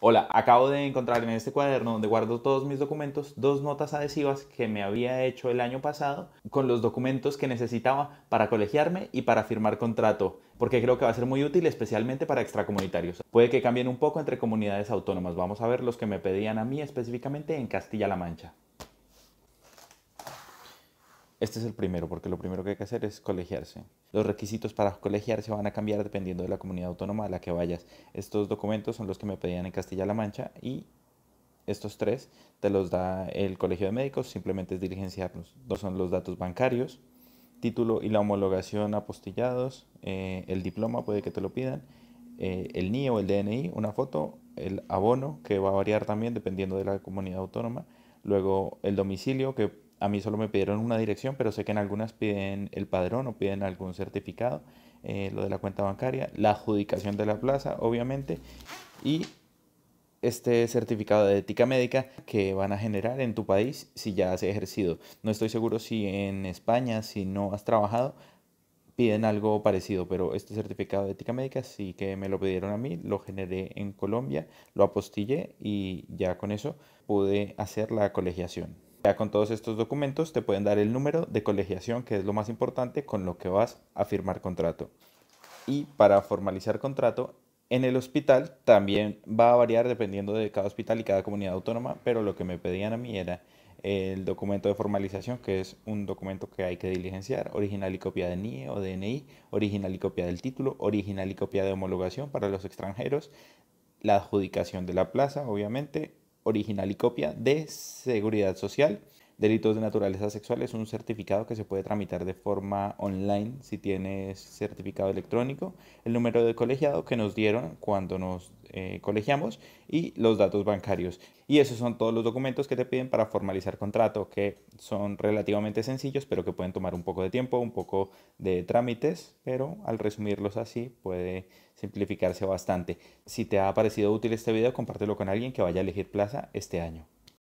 Hola, acabo de encontrar en este cuaderno donde guardo todos mis documentos dos notas adhesivas que me había hecho el año pasado con los documentos que necesitaba para colegiarme y para firmar contrato, porque creo que va a ser muy útil especialmente para extracomunitarios. Puede que cambien un poco entre comunidades autónomas, vamos a ver los que me pedían a mí específicamente en Castilla-La Mancha. Este es el primero, porque lo primero que hay que hacer es colegiarse. Los requisitos para colegiarse van a cambiar dependiendo de la comunidad autónoma a la que vayas. Estos documentos son los que me pedían en Castilla-La Mancha y estos tres te los da el Colegio de Médicos, simplemente es diligenciarlos. Pues, dos son los datos bancarios, título y la homologación apostillados, eh, el diploma puede que te lo pidan, eh, el NIE o el DNI, una foto, el abono que va a variar también dependiendo de la comunidad autónoma, luego el domicilio que a mí solo me pidieron una dirección, pero sé que en algunas piden el padrón o piden algún certificado, eh, lo de la cuenta bancaria, la adjudicación de la plaza, obviamente, y este certificado de ética médica que van a generar en tu país si ya has ejercido. No estoy seguro si en España, si no has trabajado, piden algo parecido, pero este certificado de ética médica sí que me lo pidieron a mí, lo generé en Colombia, lo apostillé y ya con eso pude hacer la colegiación con todos estos documentos te pueden dar el número de colegiación, que es lo más importante con lo que vas a firmar contrato. Y para formalizar contrato, en el hospital también va a variar dependiendo de cada hospital y cada comunidad autónoma, pero lo que me pedían a mí era el documento de formalización, que es un documento que hay que diligenciar, original y copia de NIE o DNI, original y copia del título, original y copia de homologación para los extranjeros, la adjudicación de la plaza, obviamente, original y copia de Seguridad Social Delitos de naturaleza sexual es un certificado que se puede tramitar de forma online si tienes certificado electrónico, el número de colegiado que nos dieron cuando nos eh, colegiamos y los datos bancarios. Y esos son todos los documentos que te piden para formalizar contrato, que son relativamente sencillos, pero que pueden tomar un poco de tiempo, un poco de trámites, pero al resumirlos así puede simplificarse bastante. Si te ha parecido útil este video, compártelo con alguien que vaya a elegir plaza este año.